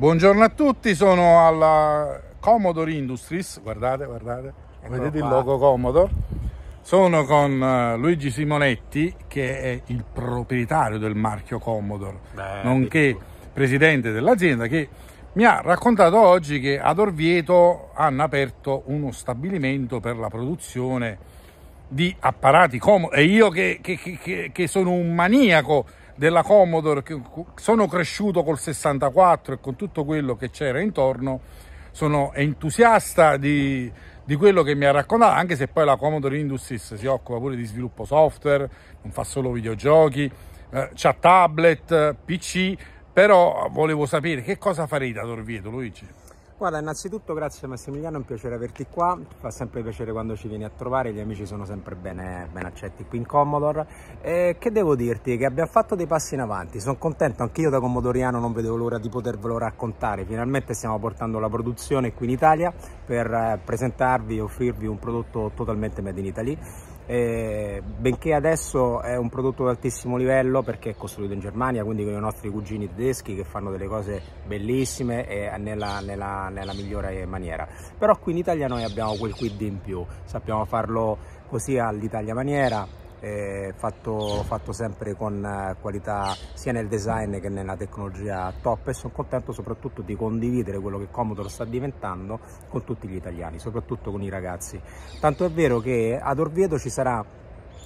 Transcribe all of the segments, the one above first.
Buongiorno a tutti, sono alla Commodore Industries, guardate, guardate, Eccolo vedete qua. il logo Commodore. Sono con eh, Luigi Simonetti che è il proprietario del marchio Commodore, Beh, nonché presidente dell'azienda che mi ha raccontato oggi che ad Orvieto hanno aperto uno stabilimento per la produzione di apparati Commodore e io che, che, che, che sono un maniaco della Commodore, che sono cresciuto col 64 e con tutto quello che c'era intorno, sono entusiasta di, di quello che mi ha raccontato, anche se poi la Commodore Industries si occupa pure di sviluppo software, non fa solo videogiochi, eh, ha tablet, eh, PC, però volevo sapere che cosa farei da Torvieto, Luigi. Guarda, innanzitutto grazie Massimiliano, è un piacere averti qua, fa sempre piacere quando ci vieni a trovare, gli amici sono sempre ben, ben accetti qui in Commodore. E che devo dirti? Che abbiamo fatto dei passi in avanti, sono contento, anche io da commodoriano non vedevo l'ora di potervelo raccontare, finalmente stiamo portando la produzione qui in Italia per eh, presentarvi e offrirvi un prodotto totalmente made in Italy eh, benché adesso è un prodotto di altissimo livello perché è costruito in Germania, quindi con i nostri cugini tedeschi che fanno delle cose bellissime e nella, nella, nella migliore maniera. Però qui in Italia noi abbiamo quel quid in più, sappiamo farlo così all'Italia maniera, eh, fatto, fatto, sempre con eh, qualità sia nel design che nella tecnologia top e sono contento soprattutto di condividere quello che Commodore sta diventando con tutti gli italiani, soprattutto con i ragazzi. Tanto è vero che ad Orvieto ci sarà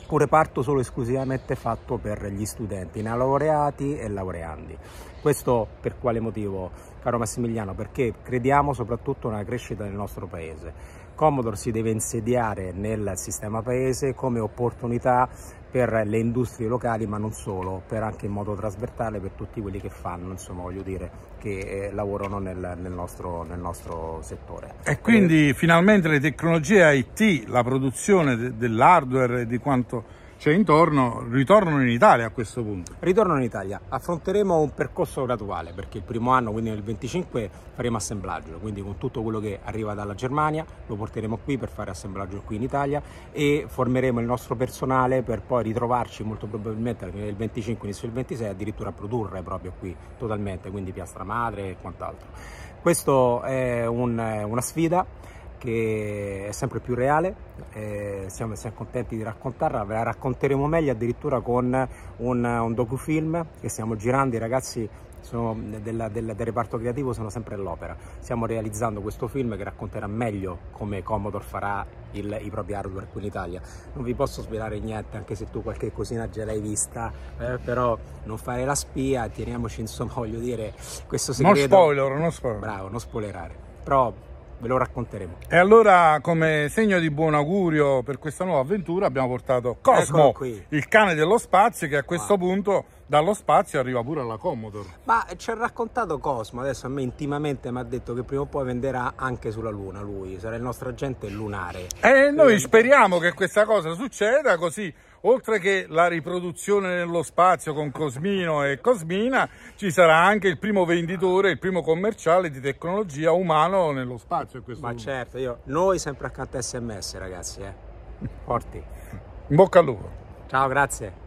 un reparto solo esclusivamente fatto per gli studenti, laureati e laureandi. Questo per quale motivo, caro Massimiliano? Perché crediamo soprattutto nella crescita del nostro paese Commodore si deve insediare nel sistema paese come opportunità per le industrie locali ma non solo, per anche in modo trasversale per tutti quelli che fanno, insomma voglio dire, che eh, lavorano nel, nel, nostro, nel, nostro, settore. E quindi eh, finalmente le tecnologie IT, la produzione de, dell'hardware e di quanto c'è intorno, ritornano in Italia a questo punto? Ritornano in Italia, affronteremo un percorso graduale perché il primo anno, quindi nel 25, faremo assemblaggio, quindi con tutto quello che arriva dalla Germania lo porteremo qui per fare assemblaggio qui in Italia e formeremo il nostro personale per poi ritrovarci molto probabilmente alla fine del 25, inizio del 26 addirittura a produrre proprio qui totalmente, quindi piastra madre e quant'altro. Questo è un, una sfida che è sempre più reale, eh, siamo, siamo, contenti di raccontarla, ve la racconteremo meglio addirittura con un, un docufilm che stiamo girando, i ragazzi sono, del, del, del, reparto creativo sono sempre all'opera. Stiamo realizzando questo film che racconterà meglio come Commodore farà il, i propri hardware qui in Italia. Non vi posso svelare niente, anche se tu qualche cosina già l'hai vista, eh, però non fare la spia, teniamoci insomma, voglio dire, questo segreto... Non spoiler, non spoiler. Bravo, non spoilerare. Però ve lo racconteremo. E allora come segno di buon augurio per questa nuova avventura abbiamo portato Cosmo, il cane dello spazio che a questo ah. punto dallo spazio arriva pure alla Commodore. Ma ci ha raccontato Cosmo, adesso a me intimamente mi ha detto che prima o poi venderà anche sulla Luna lui, sarà il nostro agente lunare. E eh, noi Quindi... speriamo che questa cosa succeda così oltre che la riproduzione nello spazio con Cosmino e Cosmina, ci sarà anche il primo venditore, il primo commerciale di tecnologia umano nello spazio. Ma punto. certo, io, noi sempre accanto a SMS ragazzi, eh. forti. In bocca al lupo. Ciao, grazie.